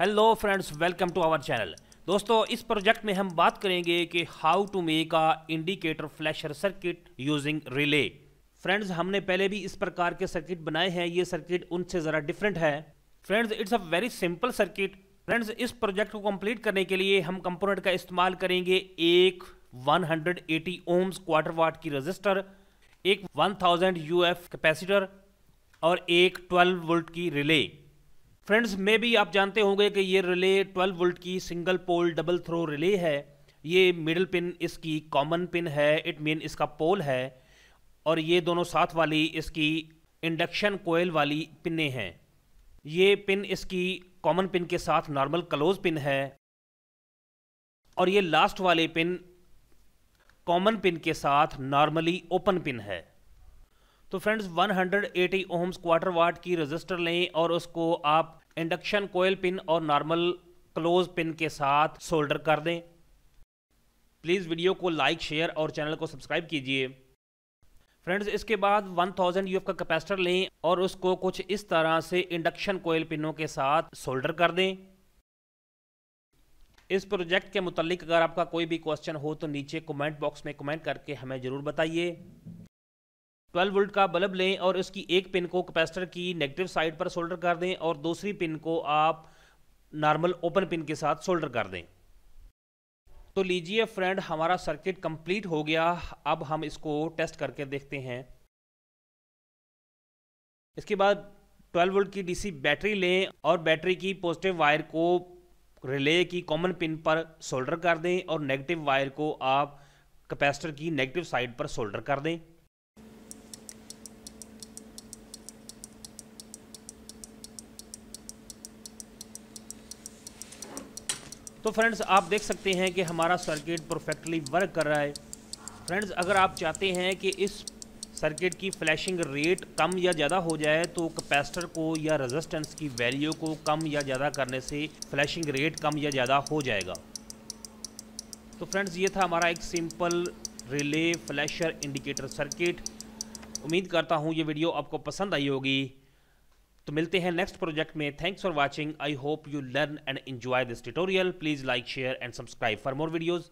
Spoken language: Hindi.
hello friends welcome to our channel दोस्तों इस प्रोजेक्ट में हम बात करेंगे कि how to make a indicator flasher circuit using relay friends हमने पहले भी इस प्रकार के सर्किट बनाए हैं ये सर्किट उनसे ज़रा डिफरेंट है friends it's a very simple circuit friends इस प्रोजेक्ट को कंप्लीट करने के लिए हम कंपोनेंट का इस्तेमाल करेंगे एक 180 ओम्स क्वार्टर वाट की रजिस्टर एक 1000 यूएफ कैपेसिटर और एक 12 वोल्ट की रिले फ्रेंड्स मे भी आप जानते होंगे कि ये रिले 12 वोल्ट की single pole double throw relay है ये मिडिल पिन इसकी कॉमन पिन है इट मीन इसका पोल है और ये दोनों साथ वाली इसकी इंडक्शन कोयल वाली पिनें हैं ये पिन इसकी कॉमन पिन के साथ नॉर्मल क्लोज पिन है और ये लास्ट वाले पिन कॉमन पिन के साथ नॉर्मली ओपन पिन है तो फ्रेंड्स 180 ओम्स क्वार्टर वाट की रजिस्टर लें और उसको आप इंडक्शन कोयल पिन और नॉर्मल क्लोज पिन के साथ सोल्डर कर दें प्लीज़ वीडियो को लाइक शेयर और चैनल को सब्सक्राइब कीजिए फ्रेंड्स इसके बाद 1000 थाउजेंड का कैपेसिटर लें और उसको कुछ इस तरह से इंडक्शन कोयल पिनों के साथ सोल्डर कर दें इस प्रोजेक्ट के मुतलिक अगर आपका कोई भी क्वेश्चन हो तो नीचे कमेंट बॉक्स में कमेंट करके हमें ज़रूर बताइए 12 वोल्ट का बल्ब लें और इसकी एक पिन को कैपेसिटर की नेगेटिव साइड पर सोल्डर कर दें और दूसरी पिन को आप नॉर्मल ओपन पिन के साथ सोल्डर कर दें तो लीजिए फ्रेंड हमारा सर्किट कंप्लीट हो गया अब हम इसको टेस्ट करके देखते हैं इसके बाद 12 वोल्ट की डीसी बैटरी लें और बैटरी की पॉजिटिव वायर को रिले की कॉमन पिन पर सोल्डर कर दें और नेगेटिव वायर को आप कैपेसिटर की नेगेटिव साइड पर सोल्डर कर दें तो फ्रेंड्स आप देख सकते हैं कि हमारा सर्किट परफेक्टली वर्क कर रहा है फ्रेंड्स अगर आप चाहते हैं कि इस सर्किट की फ्लैशिंग रेट कम या ज़्यादा हो जाए तो कैपेसिटर को या रेजिस्टेंस की वैल्यू को कम या ज़्यादा करने से फ्लैशिंग रेट कम या ज़्यादा हो जाएगा तो फ्रेंड्स ये था हमारा एक simple relay flasher indicator circuit उम्मीद करता हूँ ये वीडियो आपको पसंद आई होगी तो मिलते हैं नेक्स्ट प्रोजेक्ट में thanks for watching I hope you learn and enjoy this tutorial please like share and subscribe for more videos